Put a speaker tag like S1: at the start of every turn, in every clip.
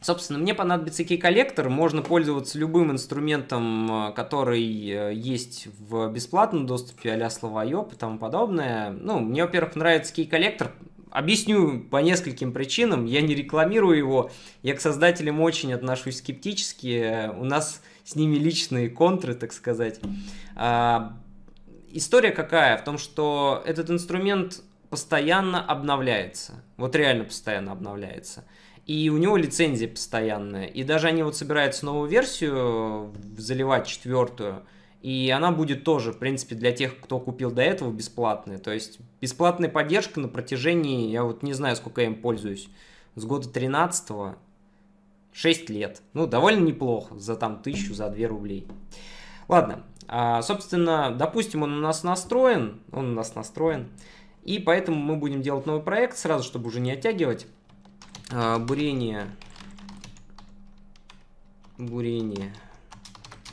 S1: Собственно, мне понадобится кей-коллектор. Можно пользоваться любым инструментом, э, который э, есть в бесплатном доступе, а-ля словоёб и тому подобное. Ну, мне, во-первых, нравится кей-коллектор. Объясню по нескольким причинам. Я не рекламирую его. Я к создателям очень отношусь скептически. У нас с ними личные контры, так сказать. А, история какая? В том, что этот инструмент постоянно обновляется. Вот реально постоянно обновляется. И у него лицензия постоянная. И даже они вот собираются новую версию э, заливать, четвертую. И она будет тоже, в принципе, для тех, кто купил до этого, бесплатная. То есть бесплатная поддержка на протяжении, я вот не знаю, сколько я им пользуюсь, с года 13 -го, 6 лет. Ну, довольно неплохо, за там тысячу, за 2 рублей. Ладно, а, собственно, допустим, он у нас настроен, он у нас настроен, и поэтому мы будем делать новый проект сразу, чтобы уже не оттягивать. А, бурение. Бурение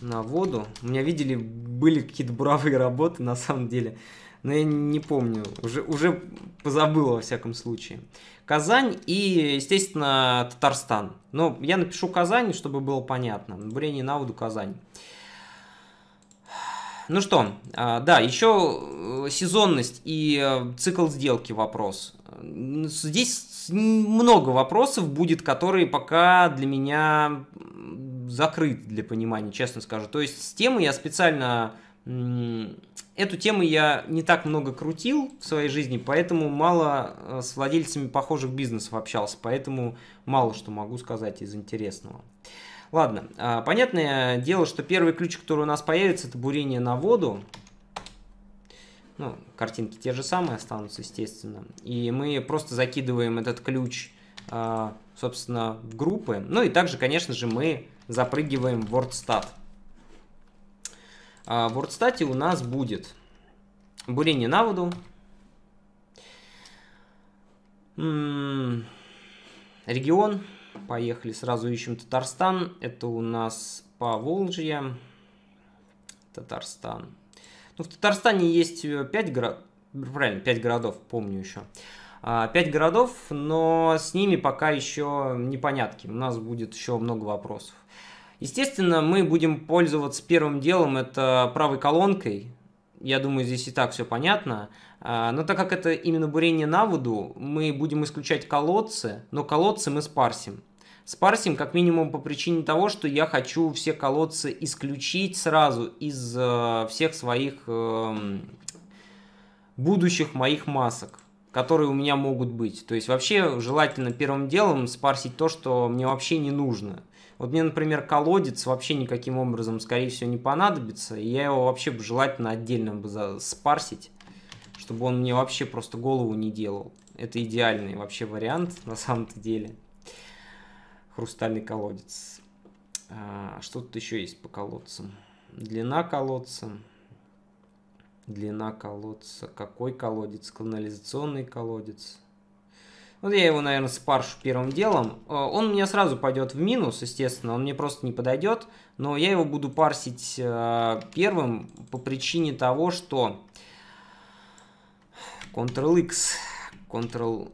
S1: на воду. У меня, видели, были какие-то буровые работы, на самом деле. Но я не помню, уже, уже позабыла во всяком случае. Казань и, естественно, Татарстан. Но я напишу Казань, чтобы было понятно. Бурение на воду Казань. Ну что, а, да, еще Э, сезонность и э, цикл сделки вопрос. Здесь много вопросов будет, которые пока для меня закрыт для понимания, честно скажу. То есть с темой я специально... Эту тему я не так много крутил в своей жизни, поэтому мало э, с владельцами похожих бизнесов общался, поэтому мало что могу сказать из интересного. Ладно, а, понятное дело, что первый ключ, который у нас появится, это бурение на воду. Ну, картинки те же самые останутся, естественно. И мы просто закидываем этот ключ, а, собственно, в группы. Ну и также, конечно же, мы запрыгиваем в WordStat. А, в WordStat у нас будет бурение на воду. М-м, регион. Поехали, сразу ищем Татарстан. Это у нас по Поволжье. Татарстан. Ну, в Татарстане есть 5 э, городов, правильно, 5 городов, помню еще. 5 а, городов, но с ними пока еще непонятки. У нас будет еще много вопросов. Естественно, мы будем пользоваться первым делом, это правой колонкой. Я думаю, здесь и так все понятно. А, но так как это именно бурение на воду, мы будем исключать колодцы, но колодцы мы спарсим. Спарсим как минимум по причине того, что я хочу все колодцы исключить сразу из э, всех своих э, будущих моих масок которые у меня могут быть. То есть вообще желательно первым делом спарсить то, что мне вообще не нужно. Вот мне, например, колодец вообще никаким образом, скорее всего, не понадобится. И я его вообще бы желательно отдельно бы спарсить, чтобы он мне вообще просто голову не делал. Это идеальный вообще вариант на самом-то деле хрустальный колодец. А, что тут еще есть по колодцам? Длина колодца. Длина колодца. Какой колодец? Канализационный колодец. Вот я его, наверное, спаршу первым делом. Э, он у меня сразу пойдет в минус, естественно, он мне просто не подойдет. Но я его буду парсить э, первым по причине того, что Ctrl-X, Ctrl-X.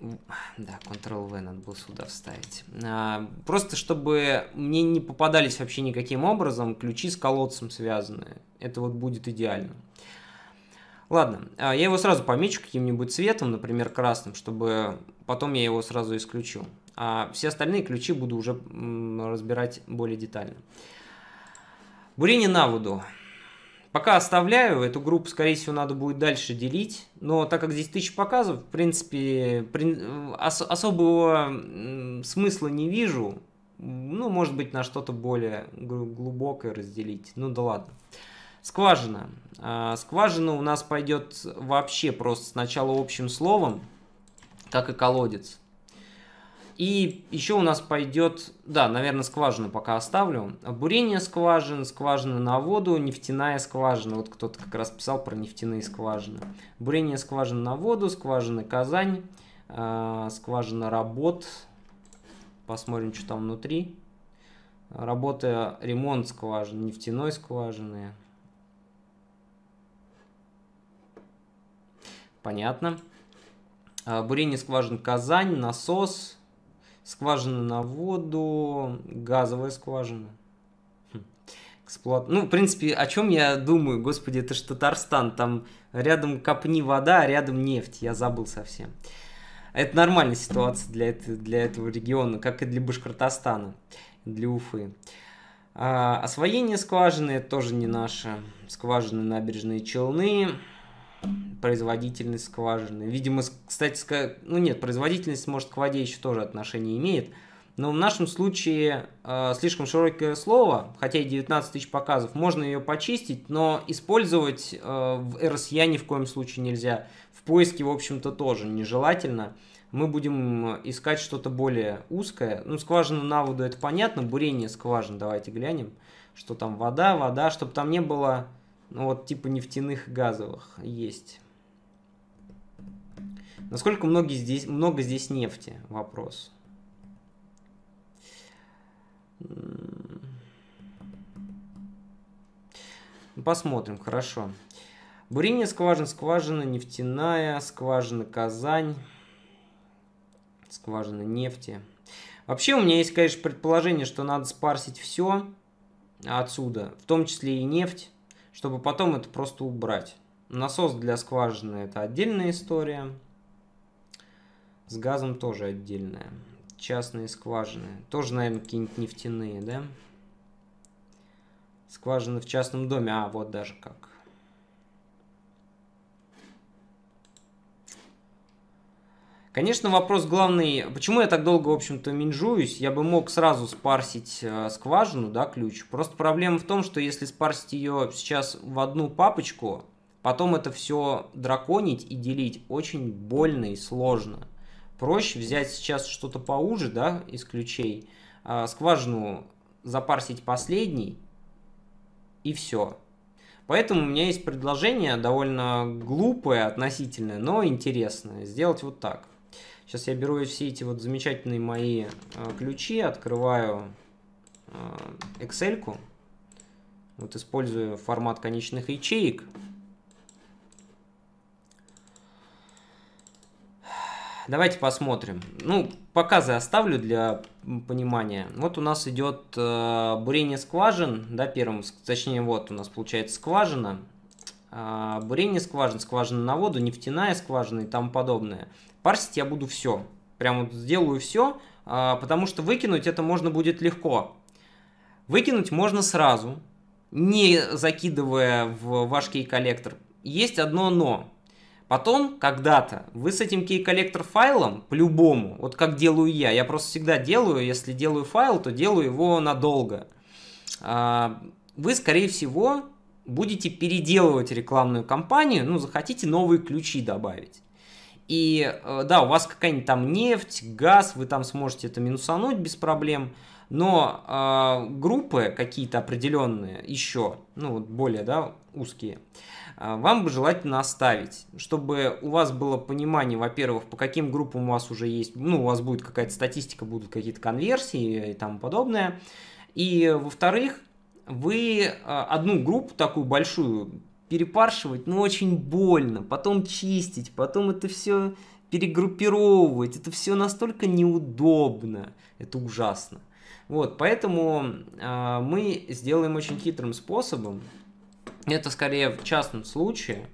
S1: Да, Ctrl-V надо было сюда вставить. А, просто чтобы мне не попадались вообще никаким образом ключи с колодцем связанные. Это вот будет идеально. Ладно, а, я его сразу помечу каким-нибудь цветом, например, красным, чтобы потом я его сразу исключу. А все остальные ключи буду уже разбирать более детально. Бурение на воду. Пока оставляю, эту группу, скорее всего, надо будет дальше делить, но так как здесь тысяча показов, в принципе, ос особого смысла не вижу. Ну, может быть, на что-то более глубокое разделить. Ну да ладно. Скважина. А, скважина у нас пойдет вообще просто сначала общим словом, как и колодец. И еще у нас пойдет, да, наверное, скважину пока оставлю. Бурение скважин, скважина на воду, нефтяная скважина. Вот кто-то как раз писал про нефтяные скважины. Бурение скважин на воду, скважины Казань, э, скважина работ. Посмотрим, что там внутри. Работа, ремонт скважин, нефтяной скважины. Понятно. А, бурение скважин Казань, насос, скважины на воду, газовая скважина. Хм. Эксплуат... Ну, в принципе, о чем я думаю, господи, это же Татарстан, там рядом копни вода, а рядом нефть, я забыл совсем. Это нормальная ситуация для, это, для этого региона, как и для Башкортостана, для Уфы. А, освоение скважины это тоже не наше. Скважины, набережные Челны производительность скважины. Видимо, кстати, ну нет, производительность, может, к воде еще тоже отношение имеет. Но в нашем случае э, слишком широкое слово, хотя и 19 тысяч показов, можно ее почистить, но использовать э, в RSA ни в коем случае нельзя. В поиске, в общем-то, тоже нежелательно. Мы будем искать что-то более узкое. Ну, скважину на воду это понятно, бурение скважин давайте глянем, что там вода, вода, чтобы там не было ну вот типа нефтяных газовых есть. Насколько много здесь, много здесь нефти? Вопрос. Посмотрим, хорошо. Бурение скважин, скважина нефтяная, скважина Казань, скважина нефти. Вообще у меня есть, конечно, предположение, что надо спарсить все отсюда, в том числе и нефть чтобы потом это просто убрать. Насос для скважины это отдельная история. С газом тоже отдельная. Частные скважины. Тоже, наверное, какие-нибудь нефтяные, да? Скважины в частном доме. А, вот даже как. Конечно, вопрос главный, почему я так долго, в общем-то, минжуюсь, я бы мог сразу спарсить э, скважину, да, ключ. Просто проблема в том, что если спарсить ее сейчас в одну папочку, потом это все драконить и делить очень больно и сложно. Проще взять сейчас что-то поуже, да, из ключей, а, скважину запарсить последний, и все. Поэтому у меня есть предложение довольно глупое относительно, но интересное. Сделать вот так. Сейчас я беру все эти вот замечательные мои а, ключи, открываю excel а, -ку. Вот использую формат конечных ячеек. Давайте посмотрим. Ну, показы оставлю для понимания. Вот у нас идет э, бурение скважин, да, первым, точнее, вот у нас получается скважина. Э, бурение скважин, скважина на воду, нефтяная скважина и тому подобное парсить я буду все. Прям вот сделаю все, а, потому что выкинуть это можно будет легко. Выкинуть можно сразу, не закидывая в ваш кей-коллектор. Есть одно но. Потом, когда-то, вы с этим кей-коллектор файлом, по-любому, вот как делаю я, я просто всегда делаю, если делаю файл, то делаю его надолго. А, вы, скорее всего, будете переделывать рекламную кампанию, ну, захотите новые ключи добавить. И э, да, у вас какая-нибудь там нефть, газ, вы там сможете это минусануть без проблем. Но э, группы какие-то определенные еще, ну вот более да, узкие, э, вам бы желательно оставить, чтобы у вас было понимание, во-первых, по каким группам у вас уже есть, ну у вас будет какая-то статистика, будут какие-то конверсии и тому подобное. И во-вторых, вы а, одну группу такую большую перепаршивать, ну, очень больно. Потом чистить, потом это все перегруппировывать. Это все настолько неудобно. Это ужасно. Вот, поэтому э, мы сделаем очень хитрым способом. Это скорее в частном случае.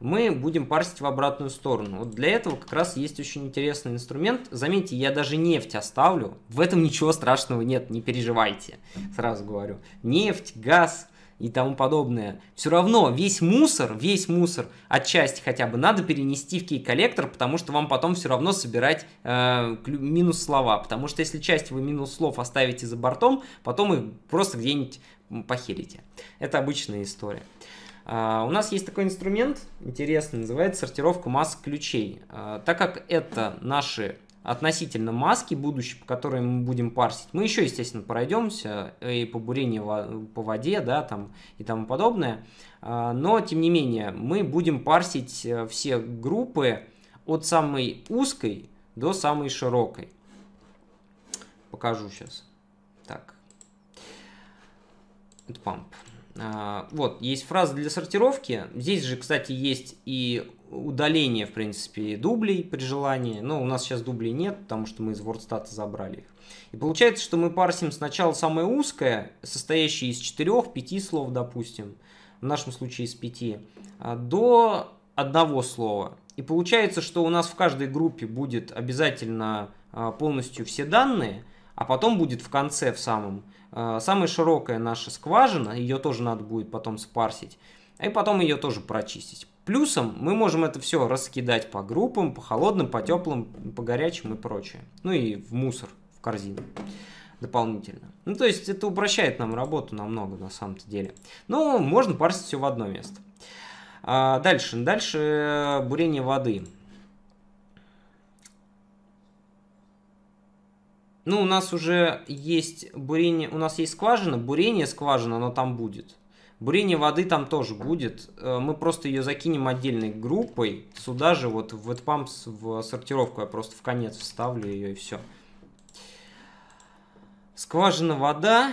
S1: Мы будем парсить в обратную сторону. Вот для этого как раз есть очень интересный инструмент. Заметьте, я даже нефть оставлю. В этом ничего страшного нет, не переживайте. Сразу говорю. Нефть, газ, и тому подобное. Все равно весь мусор, весь мусор отчасти хотя бы надо перенести в кей-коллектор, потому что вам потом все равно собирать э, минус слова. Потому что если часть вы минус слов оставите за бортом, потом их просто где-нибудь похилите. Это обычная история. Uh, у нас есть такой инструмент интересный, называется сортировка масс ключей. Uh, так как это наши относительно маски будущей, по которой мы будем парсить. Мы еще, естественно, пройдемся э, и по бурению по воде, да, там и тому подобное. А, но, тем не менее, мы будем парсить э, все группы от самой узкой до самой широкой. Покажу сейчас. Так. Это памп. А, вот, есть фраза для сортировки. Здесь же, кстати, есть и удаление, в принципе, дублей при желании. Но у нас сейчас дублей нет, потому что мы из WordStat забрали их. И получается, что мы парсим сначала самое узкое, состоящее из 4-5 слов, допустим, в нашем случае из 5, а, до одного слова. И получается, что у нас в каждой группе будет обязательно а, полностью все данные, а потом будет в конце, в самом, а, самая широкая наша скважина, ее тоже надо будет потом спарсить, и потом ее тоже прочистить. Плюсом мы можем это все раскидать по группам, по холодным, по теплым, по горячим и прочее. Ну и в мусор, в корзину дополнительно. Ну, то есть это упрощает нам работу намного на самом-то деле. Но можно парсить все в одно место. А дальше, дальше э, бурение воды. Ну, у нас уже есть бурение, у нас есть скважина, бурение скважины, оно там будет. Бурение воды там тоже будет. Э, мы просто ее закинем отдельной группой. Сюда же вот в AdPumps в сортировку я просто в конец вставлю ее и все. Скважина вода.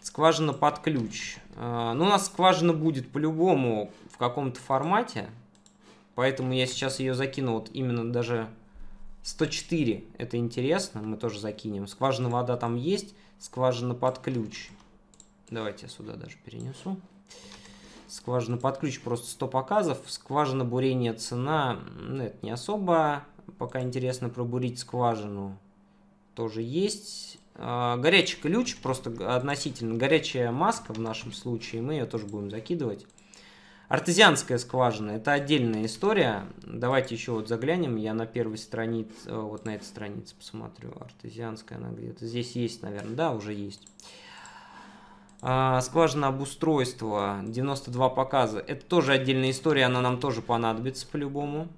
S1: Скважина под ключ. Э, ну, у нас скважина будет по-любому в каком-то формате. Поэтому я сейчас ее закину вот именно даже 104. Это интересно. Мы тоже закинем. Скважина вода там есть. Скважина под ключ Давайте я сюда даже перенесу. Скважина под ключ просто 100 показов. Скважина бурения цена. Ну, это не особо. Пока интересно пробурить скважину. Тоже есть. А, горячий ключ, просто относительно горячая маска в нашем случае. Мы ее тоже будем закидывать. Артезианская скважина – это отдельная история. Давайте еще вот заглянем. Я на первой странице, э, вот на этой странице посмотрю. Артезианская она где-то. Здесь есть, наверное. Да, уже есть. А, скважина обустройства, 92 показа. Это тоже отдельная история, она нам тоже понадобится по-любому.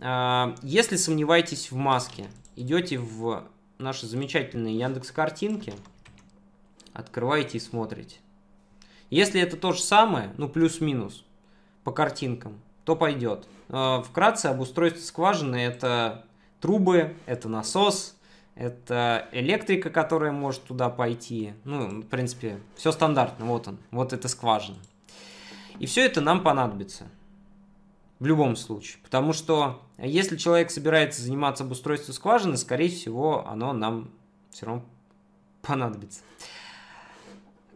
S1: А, если сомневаетесь в маске, идете в наши замечательные Яндекс картинки, открываете и смотрите. Если это то же самое, ну плюс-минус по картинкам, то пойдет. А, вкратце обустройство скважины это трубы, это насос, это электрика, которая может туда пойти. Ну, в принципе, все стандартно. Вот он. Вот эта скважина. И все это нам понадобится. В любом случае. Потому что э, если человек собирается заниматься обустройством скважины, скорее всего, оно нам все равно понадобится.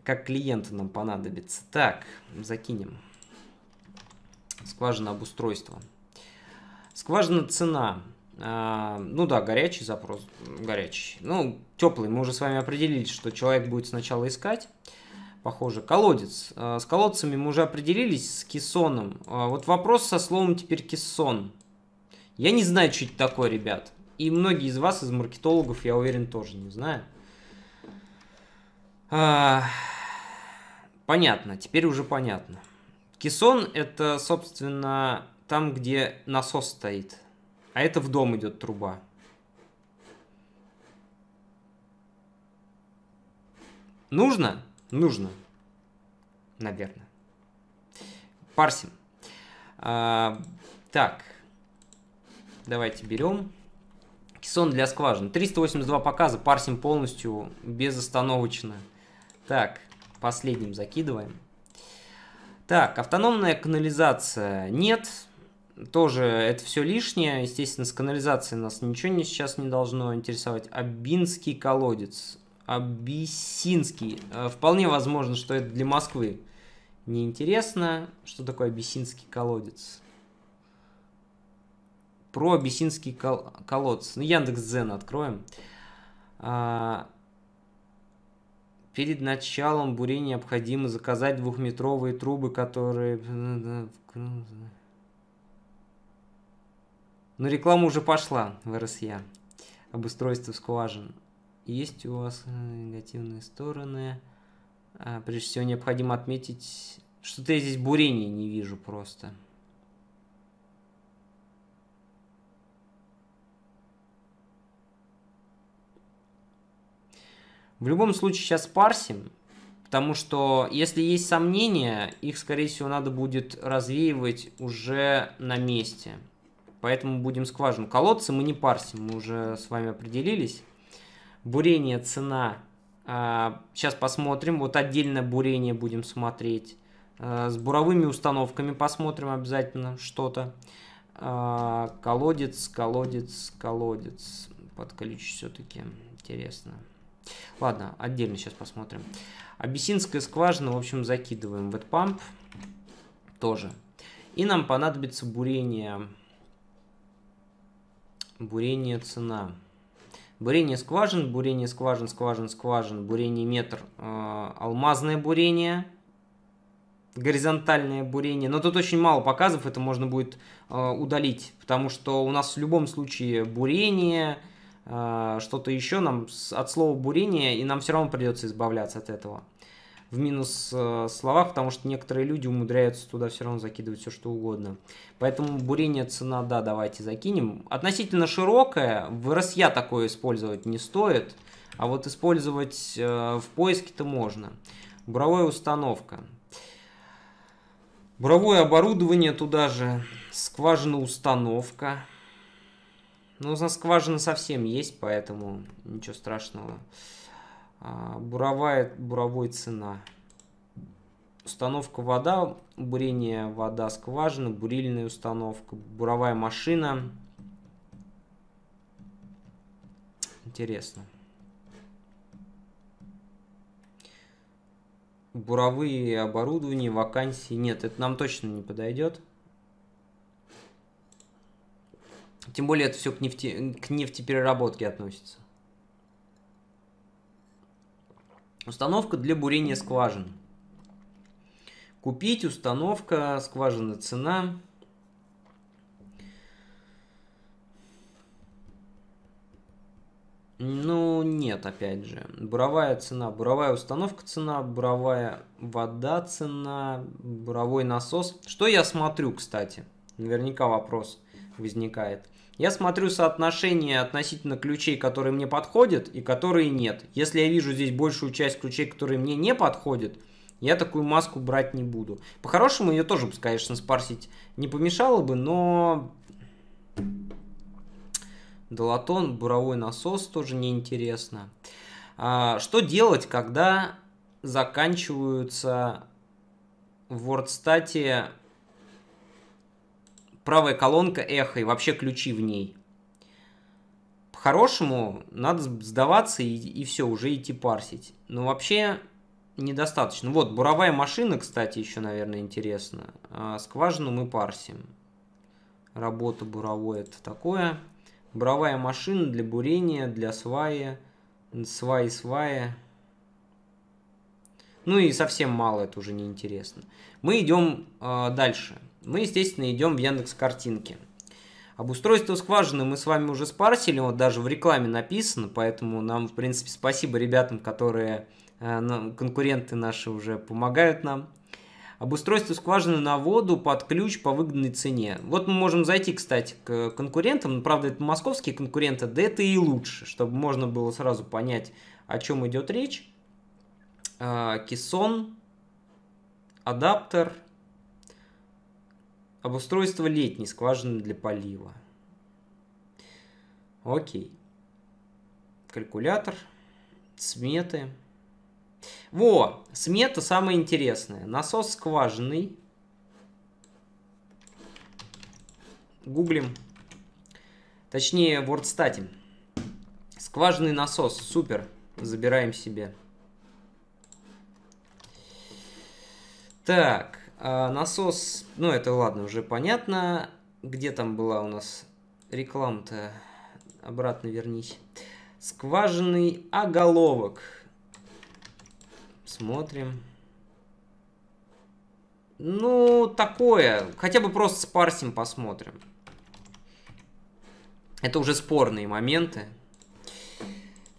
S1: Как клиенту нам понадобится. Так, закинем. Скважина обустройства. Скважина цена. А, ну да, горячий запрос, горячий. Ну, теплый, мы уже с вами определились, что человек будет сначала искать. Похоже, колодец. А, с колодцами мы уже определились, с кессоном. А, вот вопрос со словом теперь кессон. Я не знаю, что это такое, ребят. И многие из вас, из маркетологов, я уверен, тоже не знают. понятно, теперь уже понятно. Кессон это, собственно, там, где насос стоит. А это в дом идет труба. Нужно? Нужно. Наверное. Парсим. А, так. Давайте берем. Кессон для скважин. 382 показа. Парсим полностью безостановочно. Так. Последним закидываем. Так, автономная канализация нет тоже это все лишнее. Естественно, с канализацией нас ничего не, сейчас не должно интересовать. Абинский колодец. Абиссинский. Э, вполне возможно, что это для Москвы. Неинтересно, что такое абиссинский колодец. Про абиссинский кол колодец. Ну, Яндекс откроем. А перед началом бурения необходимо заказать двухметровые трубы, которые... Э, э, ну, но реклама уже пошла в РСЯ об устройстве скважин. Есть у вас э, негативные стороны. А, прежде всего необходимо отметить, что-то я здесь бурения не вижу просто. В любом случае сейчас парсим, потому что если есть сомнения, их, скорее всего, надо будет развеивать уже на месте поэтому будем скважину. Колодцы мы не парсим, мы уже с вами определились. Бурение, цена. Сейчас а, посмотрим, вот отдельное бурение будем смотреть. А, с буровыми установками посмотрим обязательно что-то. А, колодец, колодец, колодец. Под количество все-таки интересно. Ладно, отдельно сейчас посмотрим. Абиссинская скважина, в общем, закидываем в памп тоже. И нам понадобится бурение Бурение цена. Бурение скважин, бурение скважин, скважин, скважин, бурение метр, э, алмазное бурение, горизонтальное бурение. Но тут очень мало показов, это можно будет э, удалить, потому что у нас в любом случае бурение, э, что-то еще нам от слова бурение, и нам все равно придется избавляться от этого в минус э, словах, потому что некоторые люди умудряются туда все равно закидывать все что угодно. Поэтому бурение цена, да, давайте закинем. Относительно широкая, в RSA такое использовать не стоит, а вот использовать э, в поиске-то можно. Буровая установка. Буровое оборудование туда же, скважина установка. Ну, у нас скважина совсем есть, поэтому ничего страшного. А, буровая, буровой цена. Установка вода, бурение вода скважина бурильная установка, буровая машина. Интересно. Буровые оборудования, вакансии нет. Это нам точно не подойдет. Тем более это все к, нефти к нефтепереработке относится. Установка для бурения скважин. Купить, установка, скважина, цена. Ну, нет, опять же. Буровая цена, буровая установка цена, буровая вода цена, буровой насос. Что я смотрю, кстати? Наверняка вопрос возникает. Я смотрю соотношение относительно ключей, которые мне подходят и которые нет. Если я вижу здесь большую часть ключей, которые мне не подходят, я такую маску брать не буду. По-хорошему ее тоже, конечно, спарсить не помешало бы, но... Долатон, буровой насос тоже неинтересно. А, что делать, когда заканчиваются в WordStat правая колонка эхо и вообще ключи в ней. По-хорошему, надо сдаваться и, и все, уже идти парсить. Но вообще недостаточно. Вот, буровая машина, кстати, еще, наверное, интересно. А скважину мы парсим. Работа буровой это такое. Буровая машина для бурения, для сваи, сваи, сваи. Ну и совсем мало, это уже неинтересно. Мы идем э, а, дальше. Дальше мы, естественно, идем в Яндекс Картинки. Обустройство скважины мы с вами уже спарсили, вот даже в рекламе написано, поэтому нам, в принципе, спасибо ребятам, которые, э, конкуренты наши уже помогают нам. Обустройство скважины на воду под ключ по выгодной цене. Вот мы можем зайти, кстати, к конкурентам, ну, правда, это московские конкуренты, да это и лучше, чтобы можно было сразу понять, о чем идет речь. А, Кессон, адаптер – Обустройство летней скважины для полива. Окей. Калькулятор. Сметы. Во, смета самое интересное. Насос скважинный. Гуглим. Точнее, вордстатим. Скважинный насос. Супер. Забираем себе. Так. А, насос, ну это ладно, уже понятно. Где там была у нас реклама-то? Обратно вернись. Скважинный оголовок. Смотрим. Ну, такое. Хотя бы просто спарсим, посмотрим. Это уже спорные моменты.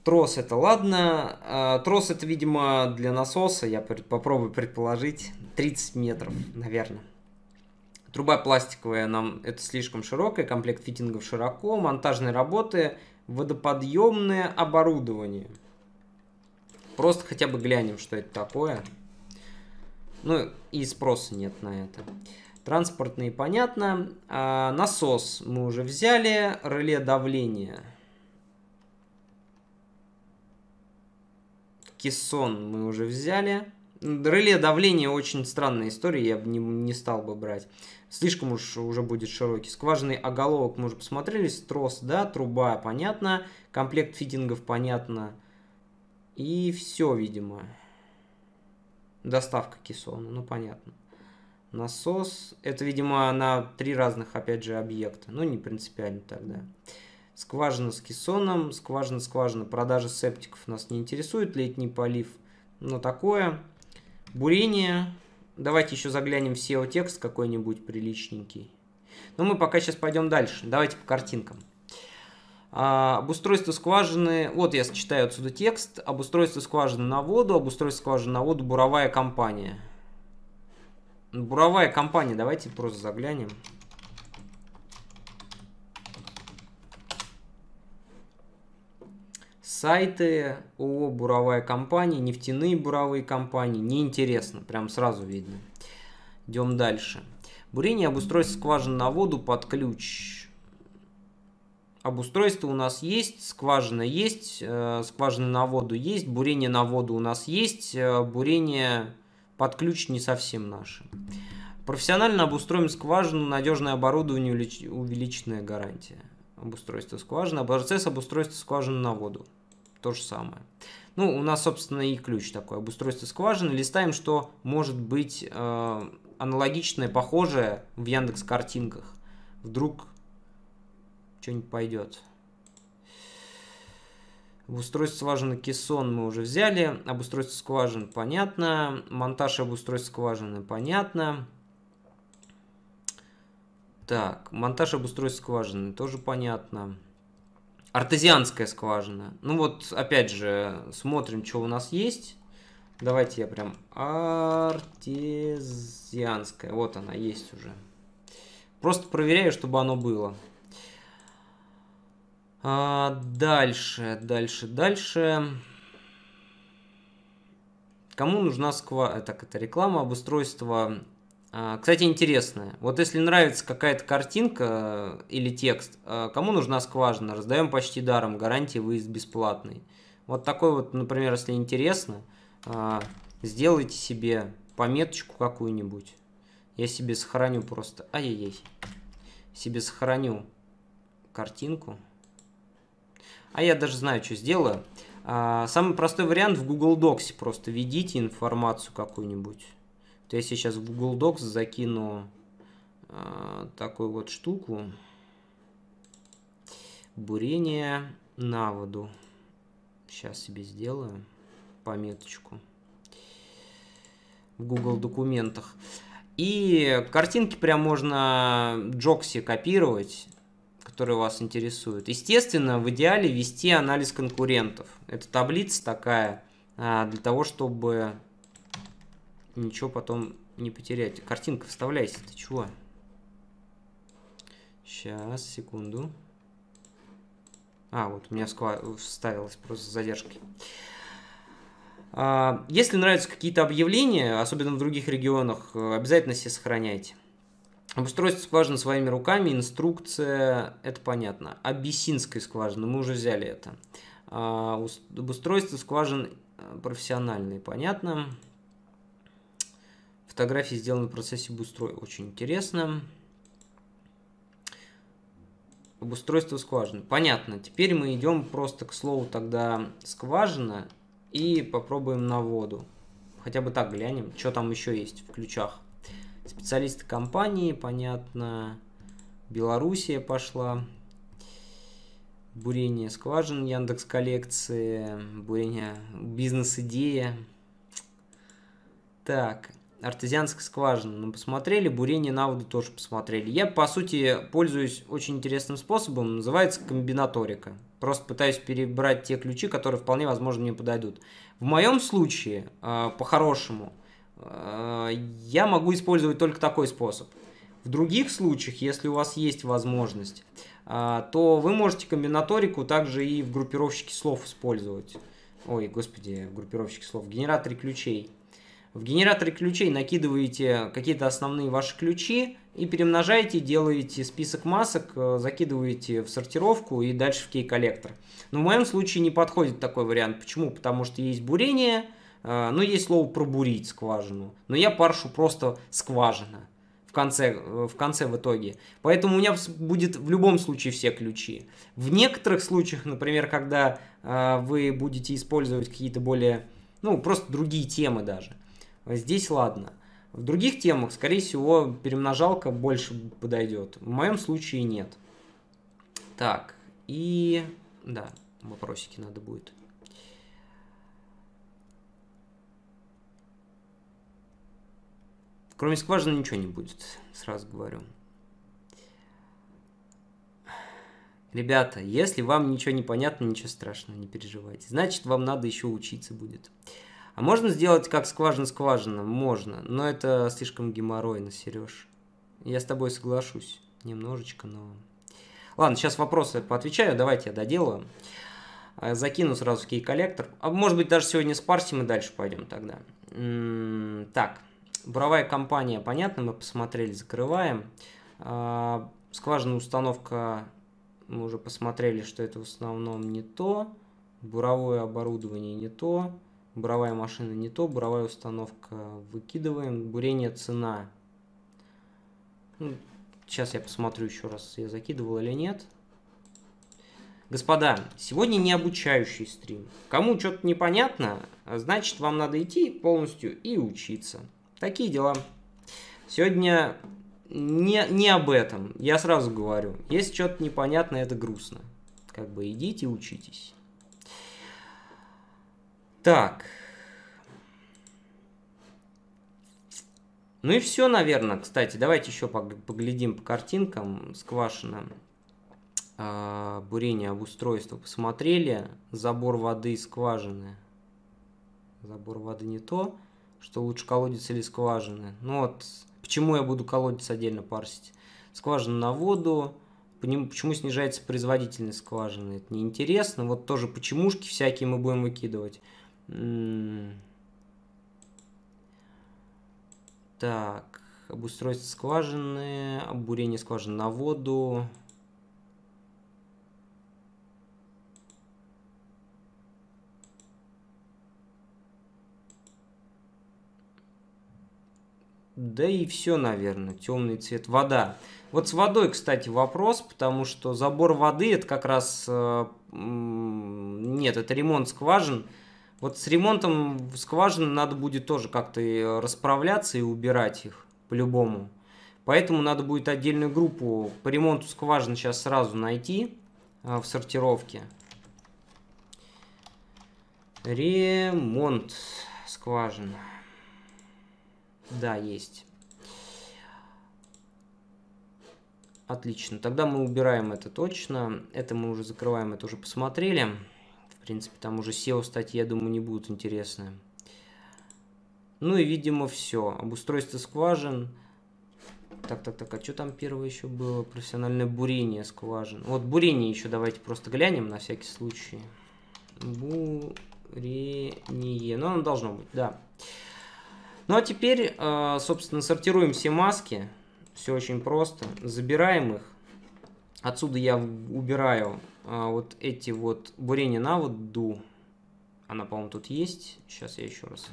S1: Трос это ладно. А, трос это, видимо, для насоса, я попробую предположить. 30 метров, наверное. Труба пластиковая, нам это слишком широкая, комплект фитингов широко, монтажные работы, водоподъемное оборудование. Просто хотя бы глянем, что это такое. Ну и спроса нет на это. Транспортные понятно. А, насос мы уже взяли, реле давления – Кессон мы уже взяли. Реле давления очень странная история, я бы не, не стал бы брать. Слишком уж уже будет широкий. Скважинный оголовок мы уже посмотрели. строс, да, труба, понятно. Комплект фитингов, понятно. И все, видимо. Доставка кессона, ну понятно. Насос. Это, видимо, на три разных, опять же, объекта. Ну, не принципиально тогда. да. Скважина с кессоном, скважина-скважина. Продажа септиков нас не интересует, летний полив. Но такое. Бурение. Давайте еще заглянем в SEO-текст какой-нибудь приличненький. Но мы пока сейчас пойдем дальше. Давайте по картинкам. А, обустройство скважины, вот я читаю отсюда текст, обустройство скважины на воду, обустройство скважины на воду, буровая компания. Буровая компания, давайте просто заглянем. сайты ООО «Буровая компания», нефтяные буровые компании. Неинтересно, прям сразу видно. Идем дальше. Бурение обустройство скважин на воду под ключ. Обустройство у нас есть, скважина есть, э, скважина на воду есть, бурение на воду у нас есть, э, бурение под ключ не совсем наше. Профессионально обустроим скважину, надежное оборудование, увеличенная гарантия Обустройство скважины, образец обустройства скважины на воду то же самое. Ну, у нас, собственно, и ключ такой, обустройство скважины. Листаем, что может быть э, аналогичное, похожее в Яндекс картинках. Вдруг что-нибудь пойдет. Обустройство скважины кессон мы уже взяли. Обустройство скважин понятно. Монтаж обустройства скважины понятно. Так, монтаж обустройства скважины тоже понятно. Артезианская скважина. Ну вот, опять же, смотрим, что у нас есть. Давайте я прям... Артезианская. Вот она есть уже. Просто проверяю, чтобы оно было. А, дальше, дальше, дальше. Кому нужна сква... Так, это реклама обустройства а, кстати, интересное. Вот если нравится какая-то картинка э, или текст, э, кому нужна скважина, раздаем почти даром, гарантия выезд бесплатный. Вот такой вот, например, если интересно, э, сделайте себе пометочку какую-нибудь. Я себе сохраню просто... Ай-яй-яй. Себе сохраню картинку. А я даже знаю, что сделаю. А, самый простой вариант в Google Docs просто введите информацию какую-нибудь. То есть я сейчас в Google Docs закину э, такую вот штуку. Бурение на воду. Сейчас себе сделаю пометочку в Google документах. И картинки прям можно джокси копировать, которые вас интересуют. Естественно, в идеале вести анализ конкурентов. Это таблица такая а, для того, чтобы ничего потом не потерять. Картинка вставляйся, ты чего? Сейчас, секунду. А, вот у меня вставилась просто задержки задержкой. А, если нравятся какие-то объявления, особенно в других регионах, э, обязательно все сохраняйте. Обустройство скважины своими руками, инструкция, это понятно. Абиссинская скважина, мы уже взяли это. А, обустройство скважин э, профессиональные, понятно. Фотографии сделаны в процессе бустрой. Очень интересно. Обустройство скважины. Понятно. Теперь мы идем просто к слову тогда скважина и попробуем на воду. Хотя бы так глянем, что там еще есть в ключах. Специалисты компании, понятно. Белоруссия пошла. Бурение скважин, Яндекс коллекции, бурение бизнес-идея. Так, артезианская скважина. мы посмотрели, бурение на воду тоже посмотрели. Я, по сути, пользуюсь очень интересным способом, называется комбинаторика. Просто пытаюсь перебрать те ключи, которые вполне возможно мне подойдут. В моем случае, э, по-хорошему, э, я могу использовать только такой способ. В других случаях, если у вас есть возможность, э, то вы можете комбинаторику также и в группировщике слов использовать. Ой, господи, группировщик слов. В генераторе ключей. В генераторе ключей накидываете какие-то основные ваши ключи и перемножаете, делаете список масок, э, закидываете в сортировку и дальше в кей-коллектор. Но в моем случае не подходит такой вариант. Почему? Потому что есть бурение, э, ну, есть слово пробурить скважину. Но я паршу просто скважина в конце, э, в конце в итоге. Поэтому у меня будет в любом случае все ключи. В некоторых случаях, например, когда вы будете использовать какие-то более, ну, просто другие темы даже, Здесь ладно. В других темах, скорее всего, перемножалка больше подойдет. В моем случае нет. Так, и... Да, вопросики надо будет. Кроме скважины ничего не будет, сразу говорю. Ребята, если вам ничего не понятно, ничего страшного, не переживайте. Значит, вам надо еще учиться будет. А можно сделать как скважина-скважина? Можно, но это слишком геморройно, Сереж. Я с тобой соглашусь немножечко, но... Ладно, сейчас вопросы поотвечаю, давайте я доделаю. А, закину сразу в кей-коллектор. А может быть даже сегодня спарсим и дальше пойдем тогда. так, буровая компания, понятно, мы посмотрели, закрываем. А Скважина установка, мы уже посмотрели, что это в основном не то. Буровое оборудование не то буровая машина не то, буровая установка выкидываем, бурение цена. Ну, сейчас я посмотрю еще раз, я закидывал или нет. Господа, сегодня не обучающий стрим. Кому что-то непонятно, значит вам надо идти полностью и учиться. Такие дела. Сегодня не, не об этом, я сразу говорю. Если что-то непонятно, это грустно. Как бы идите учитесь. Так. Ну и все, наверное. Кстати, давайте еще поглядим по картинкам. Сквашина. Бурение обустройства посмотрели. Забор воды и скважины. Забор воды не то. Что лучше, колодец или скважины? Ну вот, почему я буду колодец отдельно парсить? Скважина на воду. Почему снижается производительность скважины? Это неинтересно. Вот тоже почемушки всякие мы будем выкидывать. Так, обустройство скважины, обурение скважин на воду. Да и все, наверное, темный цвет вода. Вот с водой, кстати, вопрос, потому что забор воды это как раз... Э, нет, это ремонт скважин. Вот с ремонтом скважин надо будет тоже как-то э, расправляться и убирать их по-любому. Поэтому надо будет отдельную группу по ремонту скважин сейчас сразу найти э, в сортировке. Ремонт скважин. Да, есть. Отлично, тогда мы убираем это точно. Это мы уже закрываем, это уже посмотрели. В принципе, там уже SEO-статьи, я думаю, не будут интересны. Ну и, видимо, все. Обустройство скважин. Так, так, так, а что там первое еще было? Профессиональное бурение скважин. Вот бурение еще давайте просто глянем на всякий случай. Бурение. Ну, оно должно быть, да. Ну, а теперь, э, собственно, сортируем все маски. Все очень просто. Забираем их. Отсюда я убираю а вот эти вот бурение на воду, она, по-моему, тут есть. Сейчас я еще раз.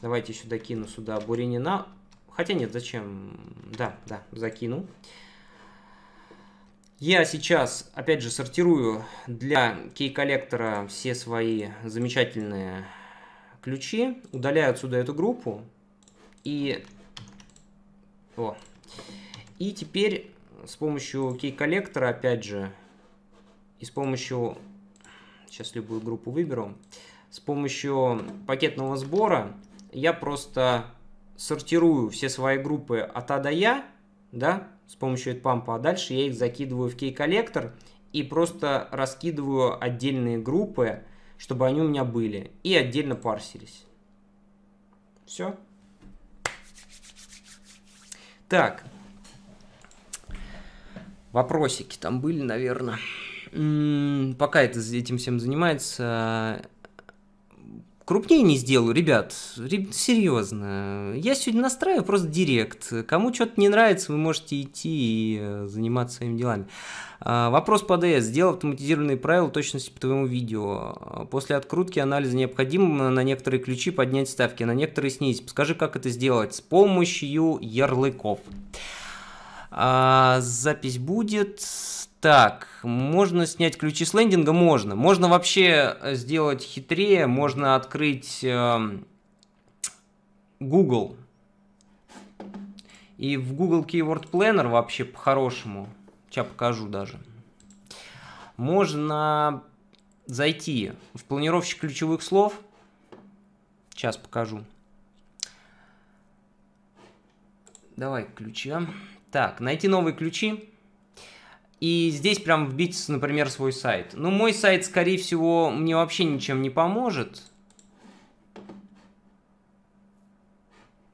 S1: Давайте еще докину сюда бурение на... Хотя нет, зачем? Да, да, закину. Я сейчас, опять же, сортирую для кей-коллектора все свои замечательные ключи. Удаляю отсюда эту группу. И... О, и теперь с помощью кей-коллектора, опять же, и с помощью... Сейчас любую группу выберу. С помощью пакетного сбора я просто сортирую все свои группы от А до Я, да, с помощью пампа, а дальше я их закидываю в кей-коллектор и просто раскидываю отдельные группы, чтобы они у меня были, и отдельно парсились. Все. Так, Вопросики там были, наверное. пока это, этим всем занимается, крупнее не сделаю, ребят, серьезно. Я сегодня настраиваю просто директ. Кому что-то не нравится, вы можете идти и э, заниматься своими делами. А, вопрос по ДС. Сделал автоматизированные правила точности по твоему видео. После открутки анализа необходимо на некоторые ключи поднять ставки, на некоторые снизить. Скажи, как это сделать? С помощью Ярлыков. А, запись будет. Так, можно снять ключи с лендинга? Можно. Можно вообще э, сделать хитрее, можно открыть э, Google. И в Google Keyword Planner вообще по-хорошему, сейчас покажу даже, можно зайти в планировщик ключевых слов. Сейчас покажу. Давай ключи. Так, найти новые ключи. И здесь прям вбить, например, свой сайт. Ну, мой сайт, скорее всего, мне вообще ничем не поможет.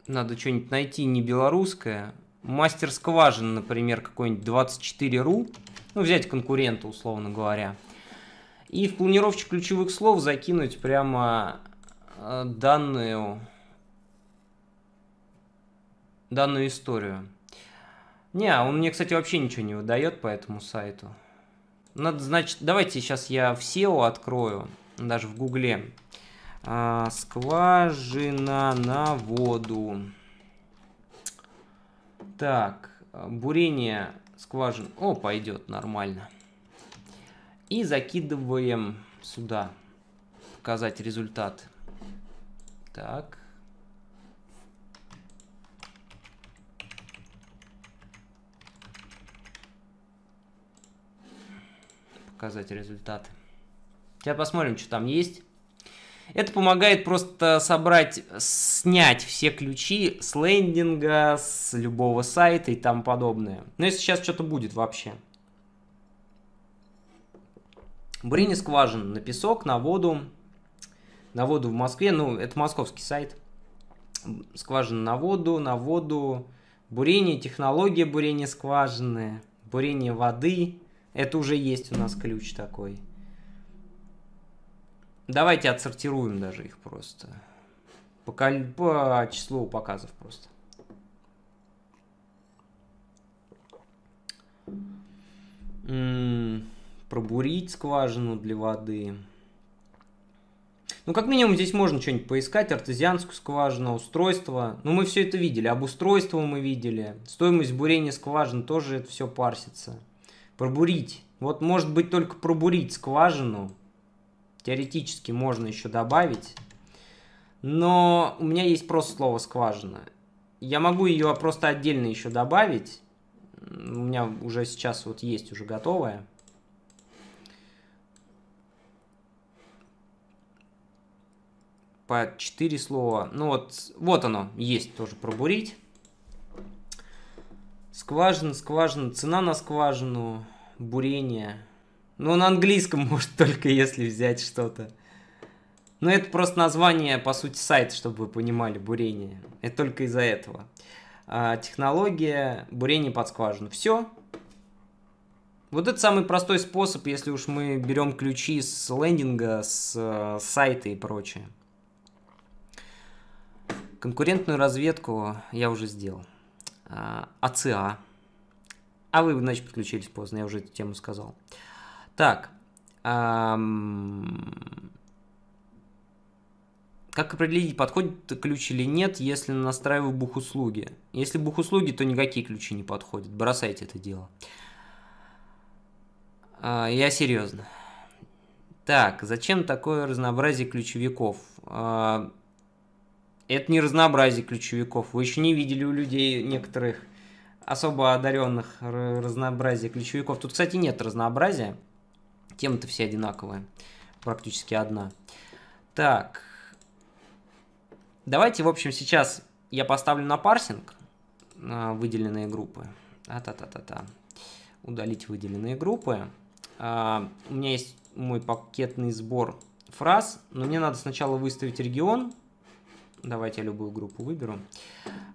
S1: Надо что-нибудь найти не белорусское. Мастер скважин, например, какой-нибудь 24.ru. Ну, взять конкурента, условно говоря. И в планировщик ключевых слов закинуть прямо э, данную, данную историю. Не, а он мне, кстати, вообще ничего не выдает по этому сайту. Надо, значит, давайте сейчас я в SEO открою, даже в Гугле. А, скважина на воду. Так, бурение скважин. О, пойдет нормально. И закидываем сюда. Показать результат. Так. показать результаты. Сейчас посмотрим, что там есть. Это помогает просто собрать, снять все ключи с лендинга, с любого сайта и там подобное. Но ну, если сейчас что-то будет вообще. Брини скважин на песок, на воду. На воду в Москве. Ну, это московский сайт. Скважина на воду, на воду. Бурение, технология бурения скважины, бурение воды, это уже есть у нас ключ такой. Давайте отсортируем даже их просто. По, коль... по числу показов просто. М м-м, -м пробурить скважину для воды. Ну, как минимум, здесь можно что-нибудь поискать. Артезианскую скважину, устройство. Ну, мы все это видели. об устройстве мы видели. Стоимость бурения скважин тоже это все парсится. Пробурить. Вот может быть только пробурить скважину. Теоретически можно еще добавить. Но у меня есть просто слово скважина. Я могу ее просто отдельно еще добавить. У меня уже сейчас вот есть уже готовая. По 4 слова. Ну вот, вот оно есть тоже пробурить. Скважина, скважина, цена на скважину, бурение. Ну, на английском, может, только если взять что-то. Но это просто название, по сути, сайта, чтобы вы понимали, бурение. Это только из-за этого. А, технология бурения под скважину. Все. Вот это самый простой способ, если уж мы берем ключи с лендинга, с э, сайта и прочее. Конкурентную разведку я уже сделал. АЦА. А, а. а вы, значит, подключились поздно, я уже эту тему сказал. Так. Эм... Как определить, подходит ключ или нет, если настраиваю бухуслуги? Если бухуслуги, то никакие ключи не подходят. Бросайте это дело. Э, я серьезно. Так, зачем такое разнообразие ключевиков? Э, это не разнообразие ключевиков. Вы еще не видели у людей некоторых особо одаренных разнообразие ключевиков. Тут, кстати, нет разнообразия. Темы-то все одинаковые. Практически одна. Так. Давайте, в общем, сейчас я поставлю на парсинг а, выделенные группы. А-та-та-та-та. Удалить выделенные группы. А, у меня есть мой пакетный сбор фраз, но мне надо сначала выставить регион Давайте я любую группу выберу.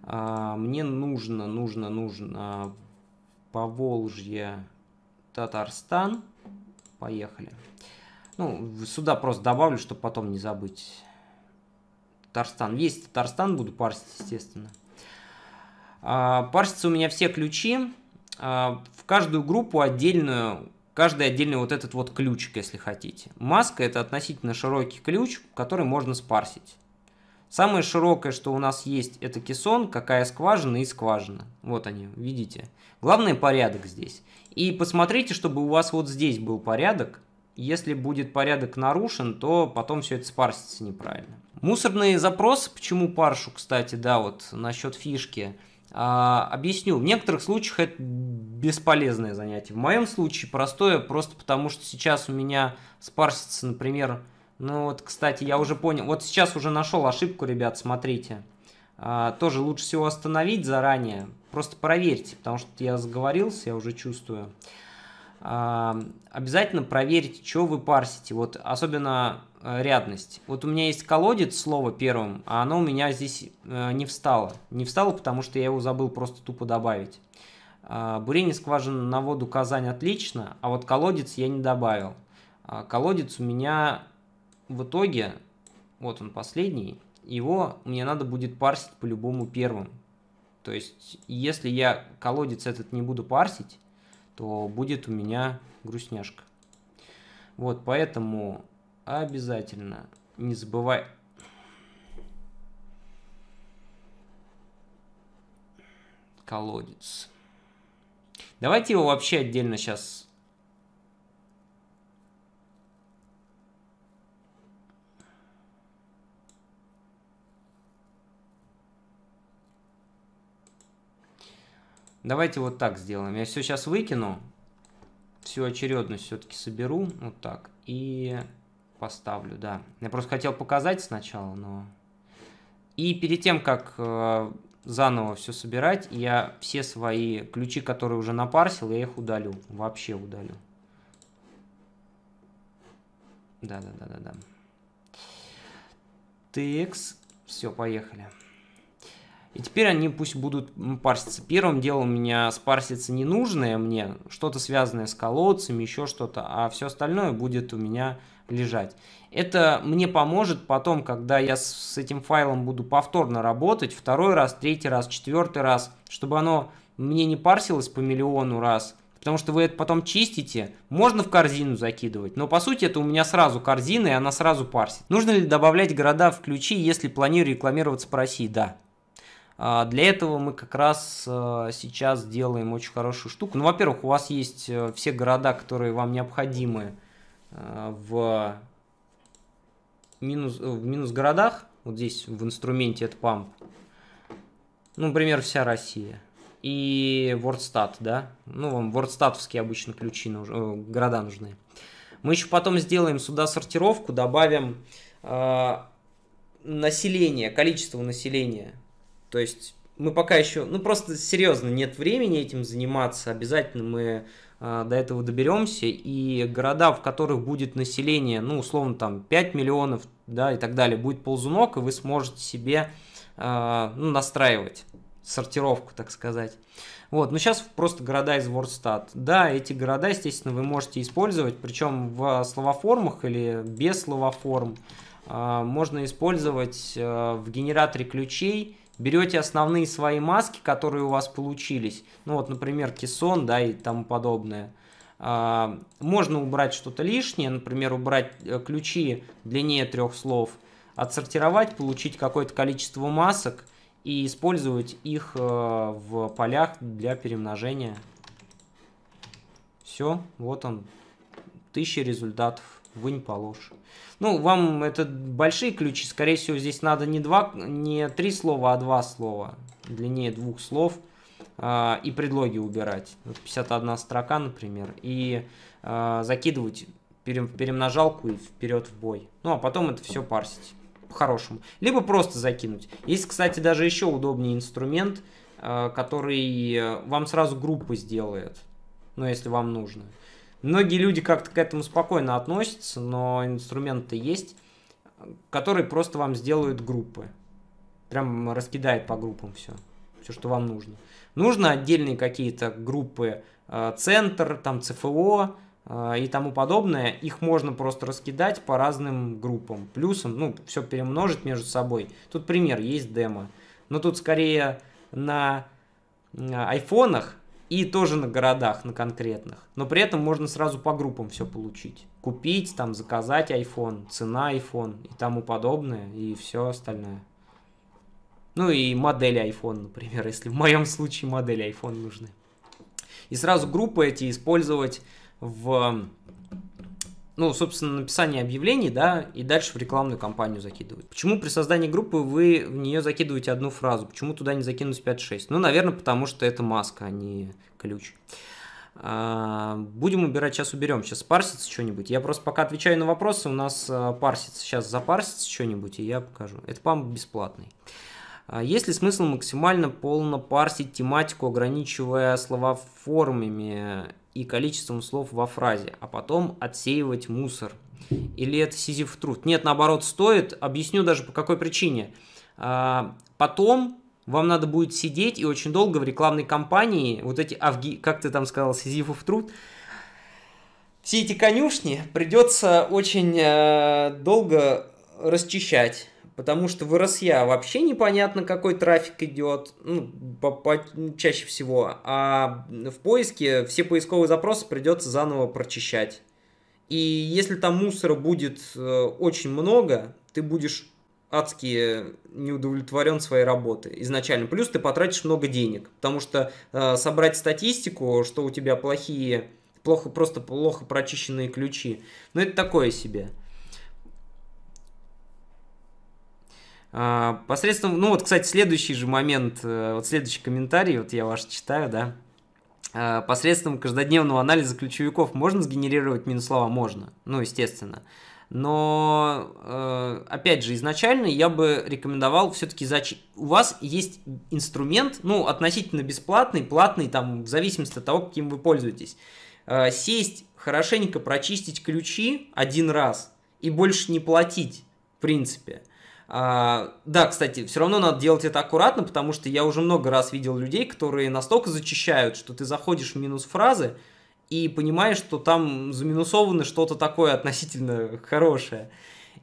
S1: А, мне нужно, нужно, нужно Поволжье, Татарстан. Поехали. Ну, сюда просто добавлю, чтобы потом не забыть. Татарстан. Весь Татарстан буду парсить, естественно. А, парсятся у меня все ключи. А, в каждую группу отдельную каждый отдельный вот этот вот ключик, если хотите. Маска это относительно широкий ключ, который можно спарсить. Самое широкое, что у нас есть, это кессон, какая скважина и скважина. Вот они, видите. Главное порядок здесь. И посмотрите, чтобы у вас вот здесь был порядок. Если будет порядок нарушен, то потом все это спарсится неправильно. Мусорные запросы, почему паршу, кстати, да, вот насчет фишки, а, объясню. В некоторых случаях это бесполезное занятие. В моем случае простое, просто потому что сейчас у меня спарсится, например, ну вот, кстати, я уже понял. Вот сейчас уже нашел ошибку, ребят, смотрите. А, тоже лучше всего остановить заранее. Просто проверьте, потому что я заговорился, я уже чувствую. А, обязательно проверьте, что вы парсите. Вот особенно э, рядность. Вот у меня есть колодец, слово первым, а оно у меня здесь э, не встало. Не встало, потому что я его забыл просто тупо добавить. Э, бурение скважин на воду Казань отлично, а вот колодец я не добавил. Э, колодец у меня в итоге, вот он последний, его мне надо будет парсить по-любому первым. То есть, если я колодец этот не буду парсить, то будет у меня грустняшка. Вот, поэтому обязательно не забывай... Колодец. Давайте его вообще отдельно сейчас Давайте вот так сделаем. Я все сейчас выкину. Всю очередность все-таки соберу. Вот так. И поставлю, да. Я просто хотел показать сначала, но... И перед тем, как э, заново все собирать, я все свои ключи, которые уже напарсил, я их удалю. Вообще удалю. Да-да-да-да-да. Текс. Все, поехали. Поехали. И теперь они пусть будут парситься. Первым делом у меня спарсится ненужное мне, что-то связанное с колодцами, еще что-то, а все остальное будет у меня лежать. Это мне поможет потом, когда я с этим файлом буду повторно работать, второй раз, третий раз, четвертый раз, чтобы оно мне не парсилось по миллиону раз, потому что вы это потом чистите, можно в корзину закидывать, но по сути это у меня сразу корзина, и она сразу парсит. Нужно ли добавлять города в ключи, если планирую рекламироваться по России? Да. А, для этого мы как раз а, сейчас делаем очень хорошую штуку. Ну, во-первых, у вас есть э, все города, которые вам необходимы а, в минус, в минус городах. Вот здесь в инструменте это памп. Ну, например, вся Россия. И WordStat, да? Ну, вам WordStatовские обычно ключи, нуж... Э, города нужны. Мы еще потом сделаем сюда сортировку, добавим э, население, количество населения то есть мы пока еще, ну просто серьезно, нет времени этим заниматься. Обязательно мы э, до этого доберемся. И города, в которых будет население, ну условно там 5 миллионов, да, и так далее, будет ползунок, и вы сможете себе э, ну, настраивать сортировку, так сказать. Вот, но ну, сейчас просто города из WordStat. Да, эти города, естественно, вы можете использовать, причем в словоформах или без словоформ. А, можно использовать в генераторе ключей берете основные свои маски, которые у вас получились, ну вот, например, кессон, да, и тому подобное, а, можно убрать что-то лишнее, например, убрать э, ключи длиннее трех слов, отсортировать, получить какое-то количество масок и использовать их э, в полях для перемножения. Все, вот он, тысяча результатов вы не положь. Ну, вам это большие ключи. Скорее всего, здесь надо не, два, не три слова, а два слова. Длиннее двух слов. Э, и предлоги убирать. Вот 51 строка, например. И э, закидывать перем, перемножалку и вперед в бой. Ну, а потом это все парсить. По-хорошему. Либо просто закинуть. Есть, кстати, даже еще удобнее инструмент, а, э, который вам сразу группы сделает. Ну, если вам нужно. Многие люди как-то к этому спокойно относятся, но инструменты есть, которые просто вам сделают группы. Прям раскидает по группам все, все, что вам нужно. Нужно отдельные какие-то группы, э, центр, там ЦФО, э, и тому подобное, их можно просто раскидать по разным группам. плюсам, ну, все перемножить между собой. Тут пример, есть демо. Но тут скорее на айфонах и тоже на городах, на конкретных. Но при этом можно сразу по группам все получить. Купить, там, заказать iPhone, цена iPhone и тому подобное, и все остальное. Ну и модель iPhone, например, если в моем случае модели iPhone нужны. И сразу группы эти использовать в ну, собственно, написание объявлений, да, и дальше в рекламную кампанию закидывают. Почему при создании группы вы в нее закидываете одну фразу? Почему туда не закинуть 5-6? Ну, наверное, потому что это маска, а не ключ. А, будем убирать, сейчас уберем. Сейчас парсится что-нибудь. Я просто пока отвечаю на вопросы, у нас а, парсится. Сейчас запарсится что-нибудь, и я покажу. Это пам бесплатный. А, есть ли смысл максимально полно парсить тематику, ограничивая слова формами? и количеством слов во фразе, а потом отсеивать мусор. Или это сизив труд? Нет, наоборот, стоит. Объясню даже по какой причине. А, потом вам надо будет сидеть и очень долго в рекламной кампании вот эти авги, как ты там сказал, сизифов труд, все эти конюшни придется очень э, долго расчищать потому что в РСЯ вообще непонятно, какой трафик идет, ну, по -по чаще всего, а в поиске все поисковые запросы придется заново прочищать. И если там мусора будет э, очень много, ты будешь адски не удовлетворен своей работой изначально. Плюс ты потратишь много денег, потому что э, собрать статистику, что у тебя плохие, плохо, просто плохо прочищенные ключи, ну это такое себе. А, посредством, ну вот, кстати, следующий же момент, э, вот следующий комментарий, вот я ваш читаю, да. А, посредством каждодневного анализа ключевиков можно сгенерировать минус слова Можно, ну, естественно. Но, э, опять же, изначально я бы рекомендовал все-таки... Зач... У вас есть инструмент, ну, относительно бесплатный, платный, там, в зависимости от того, каким вы пользуетесь. А, сесть, хорошенько прочистить ключи один раз и больше не платить, в принципе. А, да, кстати, все равно надо делать это аккуратно, потому что я уже много раз видел людей, которые настолько зачищают, что ты заходишь в минус фразы и понимаешь, что там заминусовано что-то такое относительно хорошее.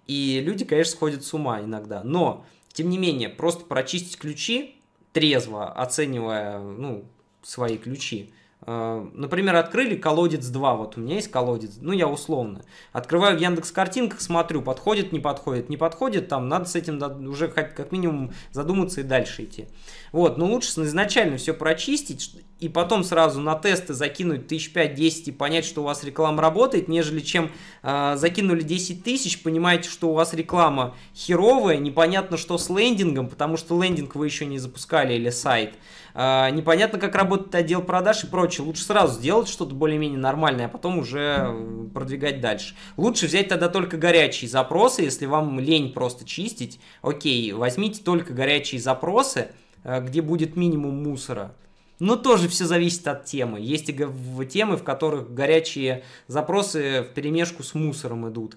S1: И люди, конечно, сходят с ума иногда. Но, тем не менее, просто прочистить ключи, трезво оценивая ну, свои ключи – Э, например, открыли колодец 2, вот у меня есть колодец, ну я условно. Открываю в Яндекс картинках, смотрю, подходит, не подходит, не подходит, там надо с этим уже как минимум задуматься и дальше идти. Вот, но лучше изначально все прочистить и потом сразу на тесты закинуть тысяч пять 10 и понять, что у вас реклама работает, нежели чем э, закинули 10 тысяч, понимаете, что у вас реклама херовая, непонятно, что с лендингом, потому что лендинг вы еще не запускали или сайт. А, непонятно, как работает отдел продаж и прочее. Лучше сразу сделать что-то более-менее нормальное, а потом уже э, продвигать дальше. Лучше взять тогда только горячие запросы, если вам лень просто чистить. Окей, возьмите только горячие запросы, Э, где будет минимум мусора. Но тоже все зависит от темы. Есть и темы, в которых горячие запросы в перемешку с мусором идут.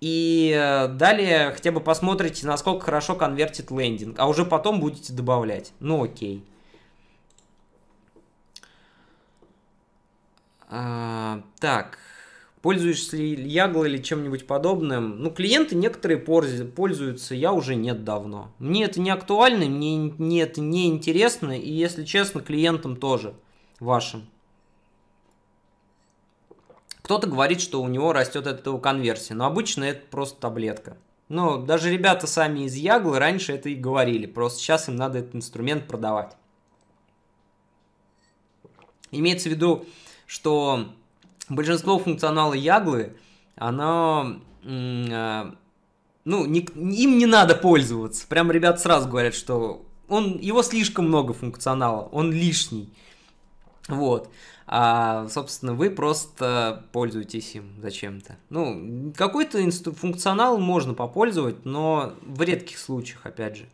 S1: И э, далее хотя бы посмотрите, насколько хорошо конвертит лендинг, а уже потом будете добавлять. Ну окей. А, так пользуешься ли Ягл или чем-нибудь подобным? Ну, клиенты некоторые пользуются, я уже нет давно. Мне это не актуально, мне, мне это не интересно, и, если честно, клиентам тоже вашим. Кто-то говорит, что у него растет от этого конверсия, но обычно это просто таблетка. но даже ребята сами из Яглы раньше это и говорили, просто сейчас им надо этот инструмент продавать. Имеется в виду, что большинство функционала Яглы, оно а, ну, не, им не надо пользоваться. Прям ребят сразу говорят, что он, его слишком много функционала, он лишний. Вот. А, собственно, вы просто пользуетесь им зачем-то. Ну, какой-то инст... функционал можно попользовать, но в редких случаях, опять же.